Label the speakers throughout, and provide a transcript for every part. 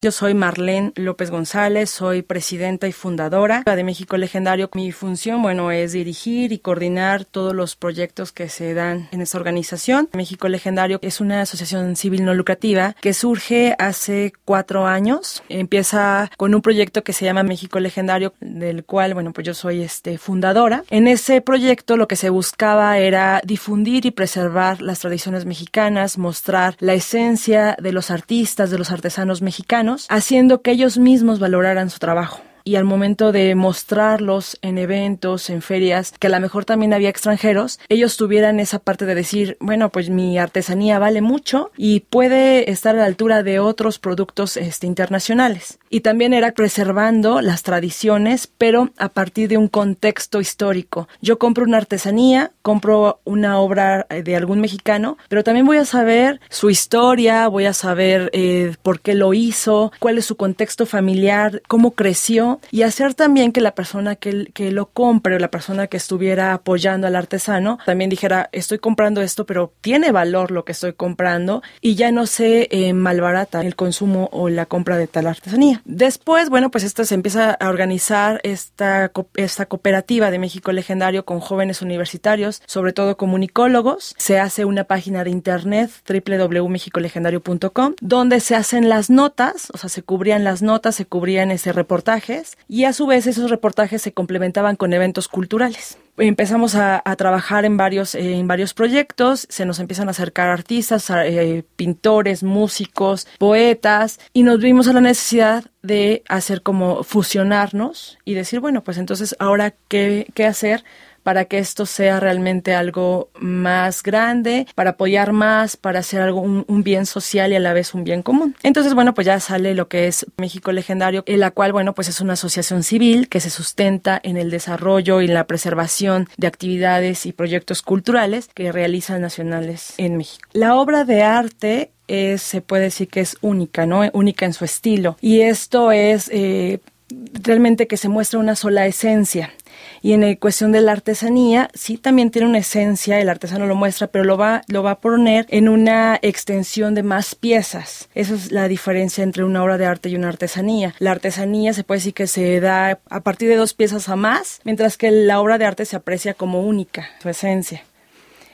Speaker 1: Yo soy Marlene López González, soy presidenta y fundadora de México Legendario. Mi función, bueno, es dirigir y coordinar todos los proyectos que se dan en esta organización. México Legendario es una asociación civil no lucrativa que surge hace cuatro años. Empieza con un proyecto que se llama México Legendario, del cual, bueno, pues yo soy este, fundadora. En ese proyecto lo que se buscaba era difundir y preservar las tradiciones mexicanas, mostrar la esencia de los artistas, de los artesanos mexicanos haciendo que ellos mismos valoraran su trabajo y al momento de mostrarlos en eventos, en ferias, que a lo mejor también había extranjeros, ellos tuvieran esa parte de decir, bueno, pues mi artesanía vale mucho y puede estar a la altura de otros productos este, internacionales. Y también era preservando las tradiciones, pero a partir de un contexto histórico. Yo compro una artesanía, compro una obra eh, de algún mexicano, pero también voy a saber su historia, voy a saber eh, por qué lo hizo, cuál es su contexto familiar, cómo creció y hacer también que la persona que, lo compre o la persona que estuviera apoyando al artesano también dijera, estoy comprando esto, pero tiene valor lo que estoy comprando y ya no se eh, malbarata el consumo o la compra de tal artesanía. Después, bueno, pues esto se empieza a organizar esta, esta cooperativa de México Legendario con jóvenes universitarios, sobre todo comunicólogos. Se hace una página de internet www.mexicolegendario.com donde se hacen las notas, o sea, se cubrían las notas, se cubrían ese reportajes y a su vez esos reportajes se complementaban con eventos culturales. Empezamos a, trabajar en varios, eh, en varios proyectos, se nos empiezan a acercar artistas, eh, pintores, músicos, poetas y nos vimos a la necesidad de hacer como fusionarnos y decir, bueno, pues entonces ahora qué hacer para que esto sea realmente algo más grande, para apoyar más, para hacer algo, un, bien social y a la vez un bien común. Entonces, bueno, pues ya sale lo que es México Legendario, en la cual, bueno, pues es una asociación civil que se sustenta en el desarrollo y la preservación de actividades y proyectos culturales que realizan nacionales en México. La obra de arte se puede decir que es única, ¿no? Única en su estilo. Y esto es eh, realmente que se muestra una sola esencia. Y en la cuestión de la artesanía, sí también tiene una esencia, el artesano lo muestra, pero lo va, lo va a poner en una extensión de más piezas. Esa es la diferencia entre una obra de arte y una artesanía. La artesanía se puede decir que se da a partir de dos piezas a más, mientras que la obra de arte se aprecia como única, su esencia.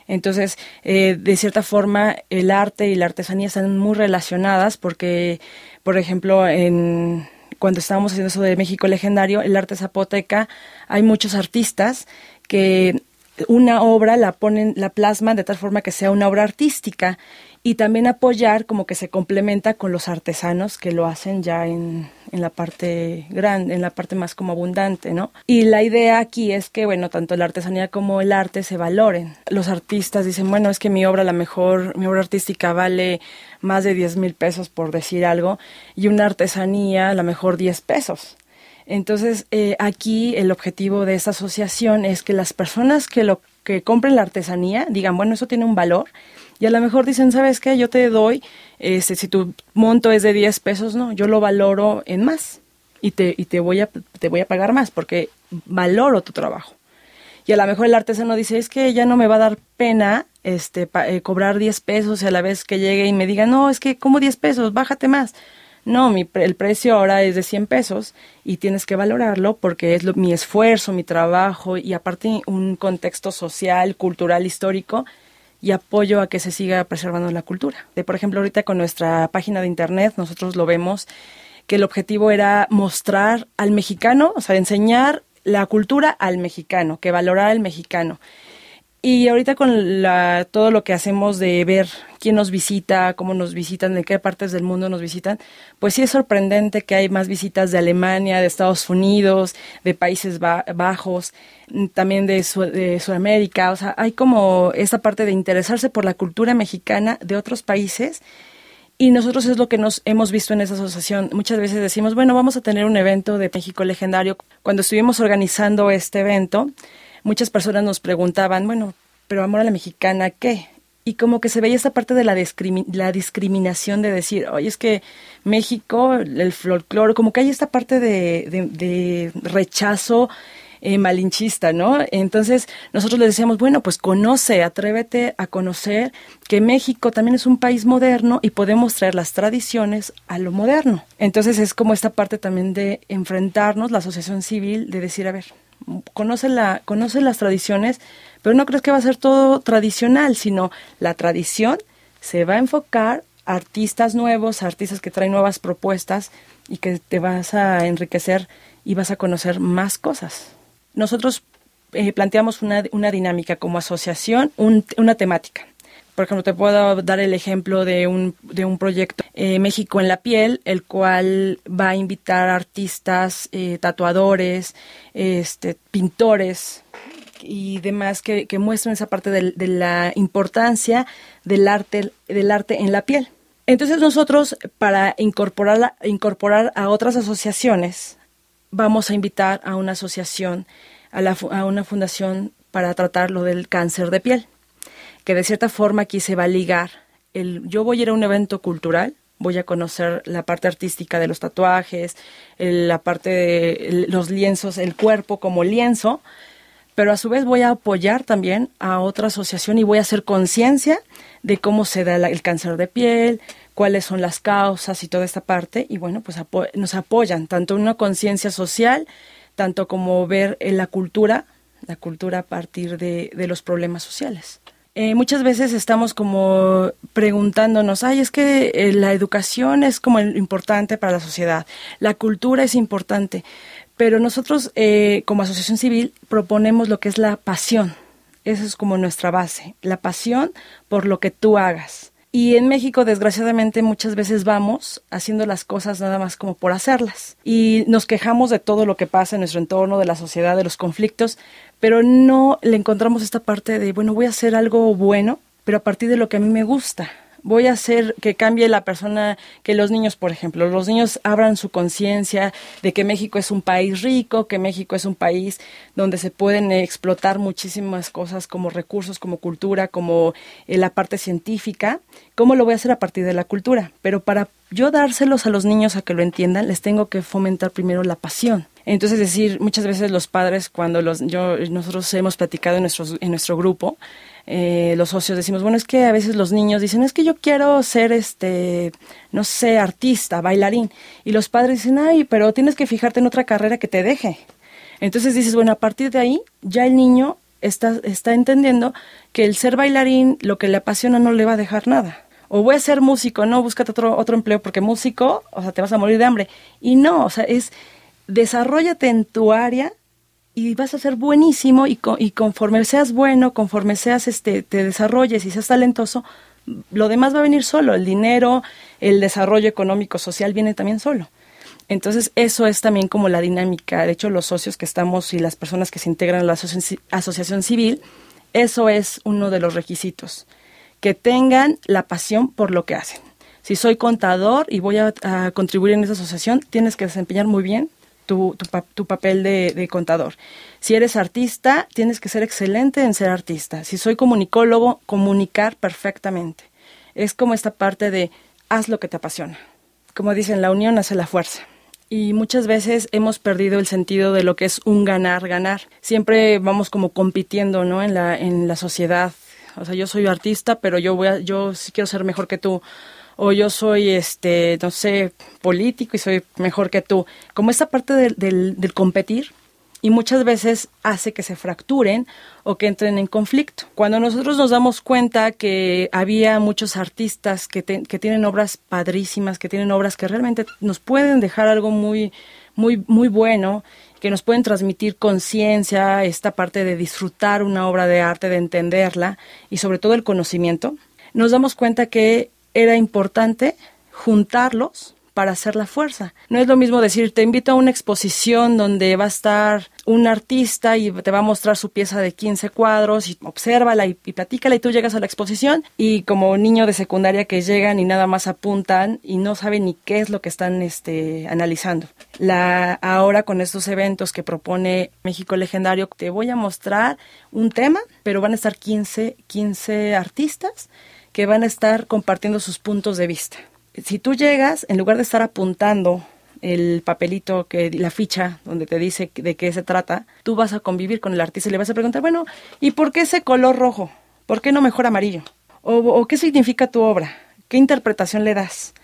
Speaker 1: Entonces, eh, de cierta forma, el arte y la artesanía están muy relacionadas porque, por ejemplo, en cuando estábamos haciendo eso de México legendario, el arte zapoteca, hay muchos artistas que una obra la ponen, la plasman de tal forma que sea una obra artística y también apoyar como que se complementa con los artesanos que lo hacen ya en, la parte grande, en la parte más como abundante, ¿no? Y la idea aquí es que, bueno, tanto la artesanía como el arte se valoren. Los artistas dicen, bueno, es que mi obra, la mejor, mi obra artística vale más de 10 mil pesos por decir algo, y una artesanía la mejor 10 pesos. Entonces, eh, aquí el objetivo de esta asociación es que las personas que lo que compren la artesanía, digan, bueno, eso tiene un valor, y a lo mejor dicen, ¿sabes qué? Yo te doy, este, si tu monto es de 10 pesos, no, yo lo valoro en más y te, y te, voy, a, te voy a pagar más porque valoro tu trabajo. Y a lo mejor el artesano dice, es que ya no me va a dar pena este, eh, cobrar 10 pesos y a la vez que llegue y me diga, no, es que como 10 pesos, bájate más. No, mi, el precio ahora es de 100 pesos y tienes que valorarlo porque es mi esfuerzo, mi trabajo y aparte un contexto social, cultural, histórico y apoyo a que se siga preservando la cultura. De, por ejemplo, ahorita con nuestra página de internet nosotros lo vemos que el objetivo era mostrar al mexicano, o sea, enseñar la cultura al mexicano, que valorar al mexicano. Y ahorita con la, todo lo que hacemos de ver quién nos visita, cómo nos visitan, de qué partes del mundo nos visitan, pues sí es sorprendente que hay más visitas de Alemania, de Estados Unidos, de Países Bajos, también de, de Sudamérica. O sea, hay como esa parte de interesarse por la cultura mexicana de otros países. Y nosotros es lo que nos hemos visto en esa asociación. Muchas veces decimos, bueno, vamos a tener un evento de México legendario. Cuando estuvimos organizando este evento, muchas personas nos preguntaban, bueno, pero amor a la mexicana, ¿qué? y como que se veía esa parte de la, discriminación de decir, oye, es que México, el folclore, como que hay esta parte de, de, rechazo eh, malinchista, ¿no? Entonces nosotros le decíamos, bueno, pues conoce, atrévete a conocer que México también es un país moderno y podemos traer las tradiciones a lo moderno. Entonces es como esta parte también de enfrentarnos, la asociación civil, de decir, a ver, conoce, la, conoce las tradiciones, pero no crees que va a ser todo tradicional, sino la tradición se va a enfocar a artistas nuevos, artistas que traen nuevas propuestas y que te vas a enriquecer y vas a conocer más cosas. Nosotros eh, planteamos una, una, dinámica como asociación, una temática. Por ejemplo, te puedo dar el ejemplo de un, de un proyecto eh, México en la piel, el cual va a invitar artistas, eh, tatuadores, este, pintores y demás que, que muestren esa parte de, la importancia del arte, del arte en la piel. Entonces nosotros, para incorporar, incorporar a otras asociaciones, vamos a invitar a una asociación, a, la, a una fundación para tratar lo del cáncer de piel que de cierta forma aquí se va a ligar el yo voy a ir a un evento cultural, voy a conocer la parte artística de los tatuajes, la parte de los lienzos, el cuerpo como lienzo, pero a su vez voy a apoyar también a otra asociación y voy a hacer conciencia de cómo se da el cáncer de piel, cuáles son las causas y toda esta parte. Y bueno, pues nos apoyan tanto en una conciencia social, tanto como ver la cultura, la cultura a partir de los problemas sociales. Eh, muchas veces estamos como preguntándonos, ay, es que eh, la educación es como importante para la sociedad, la cultura es importante, pero nosotros eh, como asociación civil proponemos lo que es la pasión, esa es como nuestra base, la pasión por lo que tú hagas. Y en México, desgraciadamente, muchas veces vamos haciendo las cosas nada más como por hacerlas. Y nos quejamos de todo lo que pasa en nuestro entorno, de la sociedad, de los conflictos, pero no le encontramos esta parte de, bueno, voy a hacer algo bueno, pero a partir de lo que a mí me gusta voy a hacer que cambie la persona, que los niños, por ejemplo, los niños abran su conciencia de que México es un país rico, que México es un país donde se pueden explotar muchísimas cosas como recursos, como cultura, como eh, la parte científica. ¿Cómo lo voy a hacer a partir de la cultura? Pero para yo dárselos a los niños a que lo entiendan, les tengo que fomentar primero la pasión. Entonces, decir, muchas veces los padres, cuando los, yo, nosotros hemos platicado en, en nuestro grupo, eh, los socios decimos, bueno, es que a veces los niños dicen, es que yo quiero ser, este, no sé, artista, bailarín. Y los padres dicen, ay, pero tienes que fijarte en otra carrera que te deje. Entonces dices, bueno, a partir de ahí ya el niño está, está entendiendo que el ser bailarín, lo que le apasiona, no le va a dejar nada o voy a ser músico, no, búscate otro, otro empleo porque músico, o sea, te vas a morir de hambre. Y no, o sea, es desarrollate en tu área y vas a ser buenísimo y, y, conforme seas bueno, conforme seas, este, te desarrolles y seas talentoso, lo demás va a venir solo, el dinero, el desarrollo económico, social viene también solo. Entonces, eso es también como la dinámica. De hecho, los socios que estamos y las personas que se integran a la asociación civil, eso es uno de los requisitos, que tengan la pasión por lo que hacen. Si soy contador y voy a contribuir en esa asociación, tienes que desempeñar muy bien tu, papel de, contador. Si eres artista, tienes que ser excelente en ser artista. Si soy comunicólogo, comunicar perfectamente. Es como esta parte de haz lo que te apasiona. Como dicen, la unión hace la fuerza. Y muchas veces hemos perdido el sentido de lo que es un ganar, ganar. Siempre vamos como compitiendo, ¿no? En la, en la sociedad. O sea, yo soy artista, pero yo voy yo sí quiero ser mejor que tú o yo soy, este, no sé, político y soy mejor que tú. Como esa parte del, competir y muchas veces hace que se fracturen o que entren en conflicto. Cuando nosotros nos damos cuenta que había muchos artistas que, tienen obras padrísimas, que tienen obras que realmente nos pueden dejar algo muy, muy, muy bueno, que nos pueden transmitir conciencia, esta parte de disfrutar una obra de arte, de entenderla y sobre todo el conocimiento, nos damos cuenta que era importante juntarlos para hacer la fuerza. No es lo mismo decir, te invito a una exposición donde va a estar un artista y te va a mostrar su pieza de 15 cuadros y obsérvala y, y platícala y tú llegas a la exposición y como niño de secundaria que llegan y nada más apuntan y no saben ni qué es lo que están este, analizando. La, ahora con estos eventos que propone México Legendario, te voy a mostrar un tema, pero van a estar 15, 15 artistas que van a estar compartiendo sus puntos de vista. Si tú llegas, en lugar de estar apuntando el papelito, que la ficha donde te dice de qué se trata, tú vas a convivir con el artista y le vas a preguntar, bueno, ¿y por qué ese color rojo? ¿Por qué no mejor amarillo? ¿O, o qué significa tu obra? ¿Qué interpretación le das?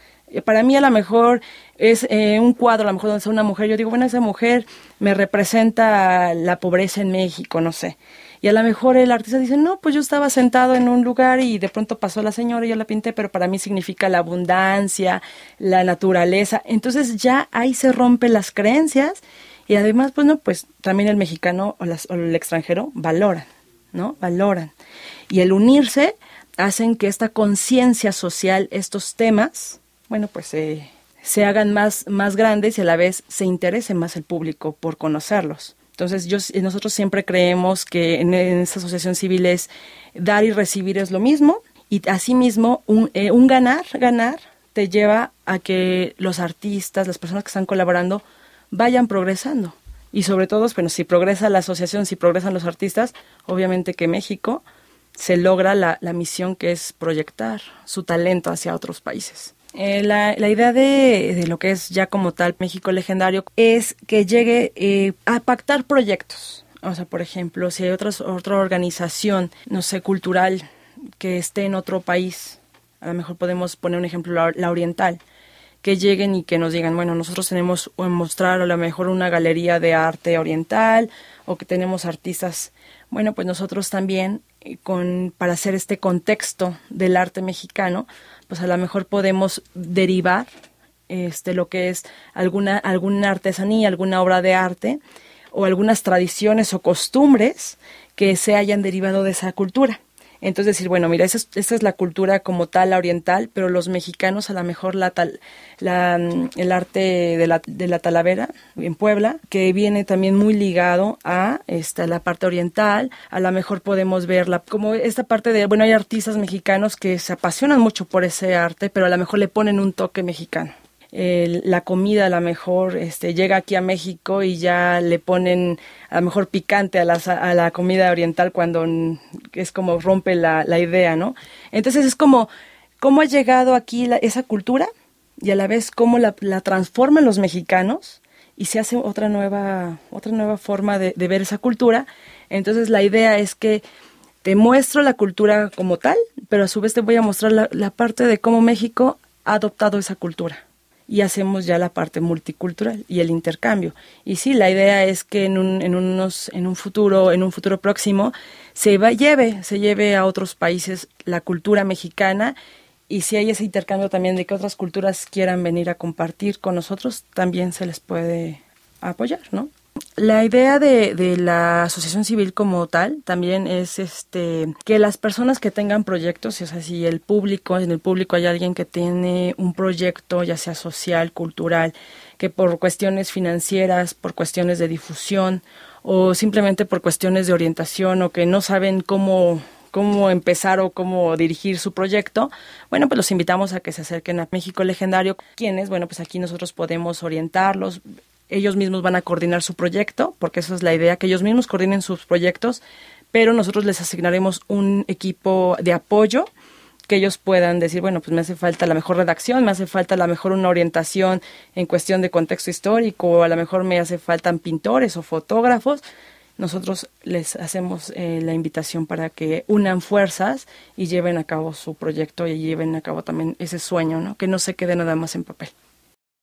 Speaker 1: Para mí a lo mejor es eh, un cuadro, a lo mejor donde está una mujer, yo digo, bueno, esa mujer me representa la pobreza en México, no sé. Y a lo mejor el artista dice, no, pues yo estaba sentado en un lugar y de pronto pasó la señora y yo la pinté, pero para mí significa la abundancia, la naturaleza. Entonces ya ahí se rompen las creencias y además, pues no, pues también el mexicano o, el extranjero valoran, ¿no? Valoran. Y el unirse hacen que esta conciencia social, estos temas, bueno, pues... se hagan más, más grandes y a la vez se interese más el público por conocerlos. Entonces, nosotros siempre creemos que en, esta asociación civil es dar y recibir es lo mismo y asimismo eh, un, ganar, ganar te lleva a que los artistas, las personas que están colaborando, vayan progresando. Y sobre todo, pues, bueno, si progresa la asociación, si progresan los artistas, obviamente que México se logra la misión que es proyectar su talento hacia otros países. Eh, la, la, idea de, de, lo que es ya como tal México legendario es que llegue eh, a pactar proyectos. O sea, por ejemplo, si hay otra organización, no sé, cultural, que esté en otro país, a lo mejor podemos poner un ejemplo, la, oriental, que lleguen y que nos digan, bueno, nosotros tenemos o mostrar a lo mejor una galería de arte oriental o que tenemos artistas. Bueno, pues nosotros también, eh, con, para hacer este contexto del arte mexicano, pues a lo mejor podemos derivar este, lo que es alguna, alguna artesanía, alguna obra de arte o algunas tradiciones o costumbres que se hayan derivado de esa cultura. Entonces decir, bueno, mira, esa es, la cultura como tal, la oriental, pero los mexicanos a lo mejor la, tal, mm, el arte de la, de la, talavera en Puebla, que viene también muy ligado a esta, la parte oriental, a lo mejor podemos verla como esta parte de, bueno, hay artistas mexicanos que se apasionan mucho por ese arte, pero a lo mejor le ponen un toque mexicano la comida a lo mejor este, llega aquí a México y ya le ponen a lo mejor picante a, la comida oriental cuando es como rompe la, idea, ¿no? Entonces es como, ¿cómo ha llegado aquí esa cultura? Y a la vez, ¿cómo la, transforman los mexicanos? y se hace otra nueva, otra nueva forma de, ver esa cultura. Entonces la idea es que te muestro la cultura como tal, pero a su vez te voy a mostrar la parte de cómo México ha adoptado esa cultura y hacemos ya la parte multicultural y el intercambio. Y sí, la idea es que en un, en unos, en un futuro, en un futuro próximo, se lleve, se lleve a otros países la cultura mexicana y si hay ese intercambio también de que otras culturas quieran venir a compartir con nosotros, también se les puede apoyar, ¿no? la idea de, de, la asociación civil como tal también es este que las personas que tengan proyectos, o sea, si el público, en el público hay alguien que tiene un proyecto, ya sea social, cultural, que por cuestiones financieras, por cuestiones de difusión o simplemente por cuestiones de orientación o que no saben cómo cómo empezar o cómo dirigir su proyecto, bueno, pues los invitamos a que se acerquen a México Legendario, quienes, bueno, pues aquí nosotros podemos orientarlos, ellos mismos van a coordinar su proyecto, porque eso es la idea, que ellos mismos coordinen sus proyectos, pero nosotros les asignaremos un equipo de apoyo que ellos puedan decir, bueno, pues me hace falta la mejor redacción, me hace falta la mejor una orientación en cuestión de contexto histórico, o a lo mejor me hace falta pintores o fotógrafos. Nosotros les hacemos eh, la invitación para que unan fuerzas y lleven a cabo su proyecto y lleven a cabo también ese sueño, ¿no? Que no se quede nada más en papel.